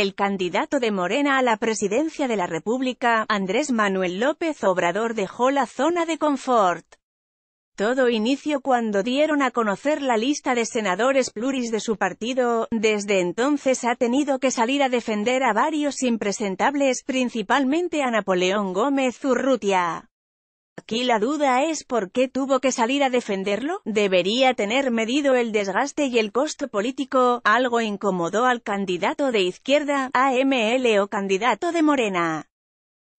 El candidato de Morena a la presidencia de la República, Andrés Manuel López Obrador dejó la zona de confort. Todo inicio cuando dieron a conocer la lista de senadores pluris de su partido, desde entonces ha tenido que salir a defender a varios impresentables, principalmente a Napoleón Gómez Urrutia. Aquí la duda es por qué tuvo que salir a defenderlo. Debería tener medido el desgaste y el costo político, algo incomodó al candidato de izquierda, AML o candidato de Morena.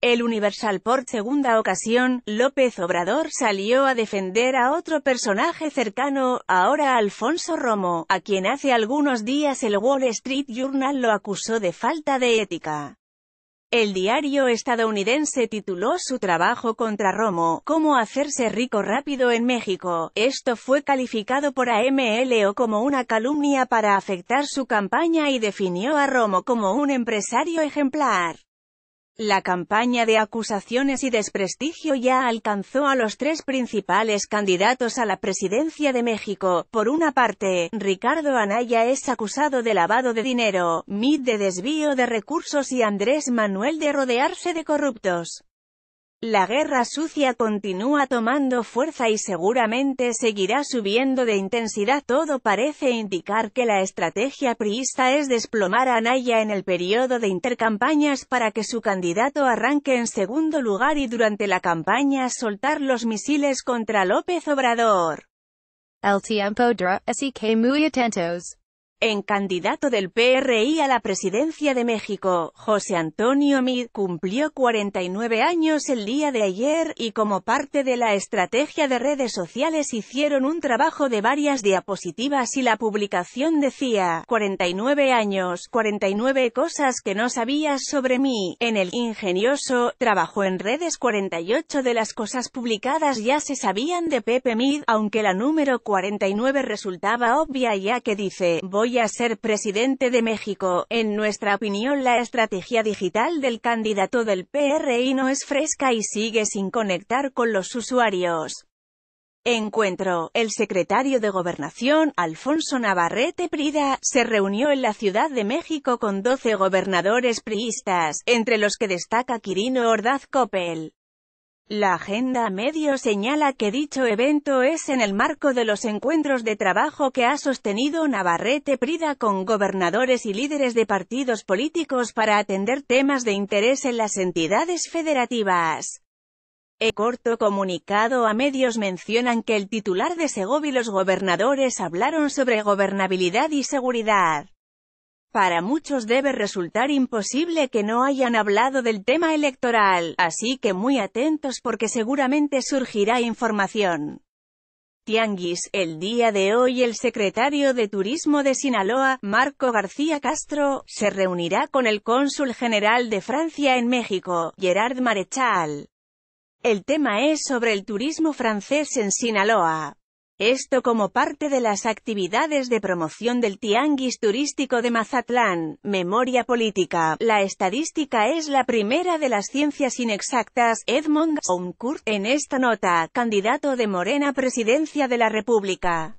El Universal por segunda ocasión, López Obrador salió a defender a otro personaje cercano, ahora Alfonso Romo, a quien hace algunos días el Wall Street Journal lo acusó de falta de ética. El diario estadounidense tituló su trabajo contra Romo, Cómo hacerse rico rápido en México. Esto fue calificado por AMLO como una calumnia para afectar su campaña y definió a Romo como un empresario ejemplar. La campaña de acusaciones y desprestigio ya alcanzó a los tres principales candidatos a la presidencia de México. Por una parte, Ricardo Anaya es acusado de lavado de dinero, Mid de desvío de recursos y Andrés Manuel de rodearse de corruptos. La guerra sucia continúa tomando fuerza y seguramente seguirá subiendo de intensidad. Todo parece indicar que la estrategia priista es desplomar a Anaya en el periodo de intercampañas para que su candidato arranque en segundo lugar y durante la campaña soltar los misiles contra López Obrador. El tiempo dura, así que muy atentos. En candidato del PRI a la presidencia de México, José Antonio Mead cumplió 49 años el día de ayer y como parte de la estrategia de redes sociales hicieron un trabajo de varias diapositivas y la publicación decía 49 años, 49 cosas que no sabías sobre mí. En el ingenioso, trabajo en redes 48 de las cosas publicadas ya se sabían de Pepe Mead, aunque la número 49 resultaba obvia ya que dice, voy a ser presidente de México. En nuestra opinión la estrategia digital del candidato del PRI no es fresca y sigue sin conectar con los usuarios. Encuentro. El secretario de Gobernación, Alfonso Navarrete Prida, se reunió en la Ciudad de México con 12 gobernadores priistas, entre los que destaca Quirino Ordaz Coppel. La agenda medio señala que dicho evento es en el marco de los encuentros de trabajo que ha sostenido Navarrete Prida con gobernadores y líderes de partidos políticos para atender temas de interés en las entidades federativas. El corto comunicado a medios mencionan que el titular de Segovia y los gobernadores hablaron sobre gobernabilidad y seguridad. Para muchos debe resultar imposible que no hayan hablado del tema electoral, así que muy atentos porque seguramente surgirá información. Tianguis, el día de hoy el secretario de Turismo de Sinaloa, Marco García Castro, se reunirá con el cónsul general de Francia en México, Gerard Marechal. El tema es sobre el turismo francés en Sinaloa. Esto como parte de las actividades de promoción del tianguis turístico de Mazatlán. Memoria política. La estadística es la primera de las ciencias inexactas. Edmond Sonkurt, en esta nota, candidato de Morena presidencia de la República.